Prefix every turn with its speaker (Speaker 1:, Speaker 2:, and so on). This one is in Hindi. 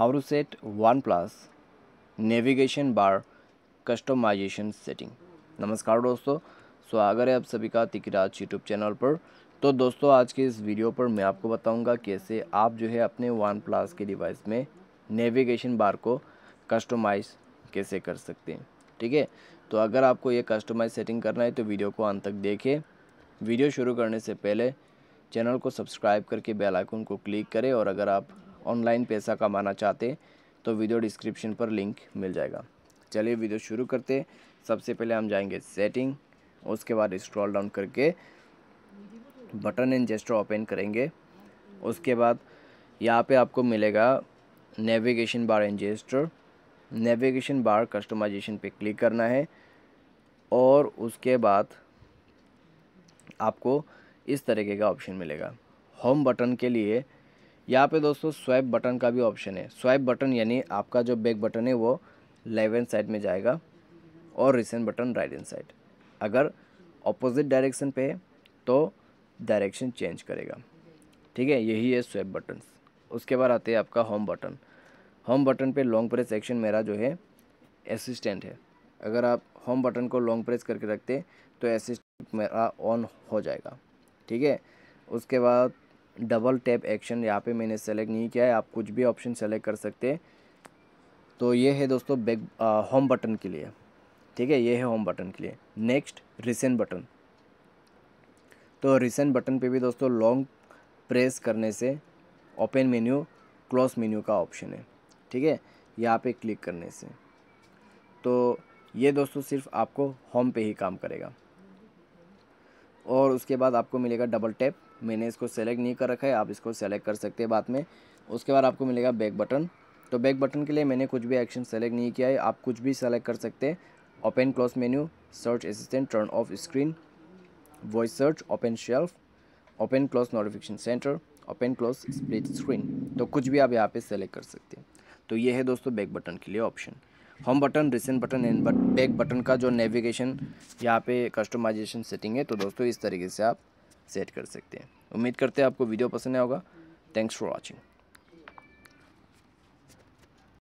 Speaker 1: how to set OnePlus navigation bar customisation setting नमस्कार दोस्तों स्वागत है आप सभी का तिकराज यूट्यूब चैनल पर तो दोस्तों आज के इस वीडियो पर मैं आपको बताऊंगा कैसे आप जो है अपने वन प्लस के डिवाइस में नेविगेशन बार को कस्टमाइज़ कैसे कर सकते हैं ठीक है तो अगर आपको ये कस्टमाइज सेटिंग करना है तो वीडियो को अंत तक देखें वीडियो शुरू करने से पहले चैनल को सब्सक्राइब करके बेल आइकन को क्लिक करें और अगर आप ऑनलाइन पैसा कमाना चाहते तो वीडियो डिस्क्रिप्शन पर लिंक मिल जाएगा चलिए वीडियो शुरू करते सबसे पहले हम जाएंगे सेटिंग उसके बाद स्क्रॉल डाउन करके बटन एंड जेस्टर ओपन करेंगे उसके बाद यहाँ पे आपको मिलेगा navigation bar and gesture navigation bar customisation पे क्लिक करना है और उसके बाद आपको इस तरीके का ऑप्शन मिलेगा होम बटन के लिए यहाँ पे दोस्तों स्वाइप बटन का भी ऑप्शन है स्वाइप बटन यानी आपका जो बैक बटन है वो लेफ्ट हैंड साइड में जाएगा और recent button right hand side अगर अपोजिट डायरेक्शन पे है तो डायरेक्शन चेंज करेगा ठीक है यही है स्वैप बटन उसके बाद आते हैं आपका होम बटन होम बटन पे लॉन्ग प्रेस एक्शन मेरा जो है असिस्टेंट है अगर आप होम बटन को लॉन्ग प्रेस करके रखते तो असिस्टेंट मेरा ऑन हो जाएगा ठीक है उसके बाद डबल टैप एक्शन यहाँ पे मैंने सेलेक्ट नहीं किया है आप कुछ भी ऑप्शन सेलेक्ट कर सकते हैं तो ये है दोस्तों बैक होम बटन के लिए ठीक है ये है होम बटन के लिए नेक्स्ट रिसेंट बटन तो रिसेंट बटन पे भी दोस्तों लॉन्ग प्रेस करने से ओपन मेन्यू क्लोज मेन्यू का ऑप्शन है ठीक है यहाँ पे क्लिक करने से तो ये दोस्तों सिर्फ आपको होम पे ही काम करेगा और उसके बाद आपको मिलेगा डबल टैप मैंने इसको सेलेक्ट नहीं कर रखा है आप इसको सेलेक्ट कर सकते हैं बाद में उसके बाद आपको मिलेगा बैक बटन तो बैक बटन के लिए मैंने कुछ भी एक्शन सेलेक्ट नहीं किया है आप कुछ भी सेलेक्ट कर सकते हैं open close menu search assistant turn off screen voice search open shelf open close notification centre open close split screen तो कुछ भी आप यहाँ पे सेलेक्ट कर सकते हैं तो ये है दोस्तों बैक बटन के लिए option home button recent button and but back button का जो नेविगेशन यहाँ पे कस्टमाइजेशन सेटिंग है तो दोस्तों इस तरीके से आप सेट कर सकते हैं उम्मीद करते हैं आपको वीडियो पसंद आएगा थैंक्स फॉर वॉचिंग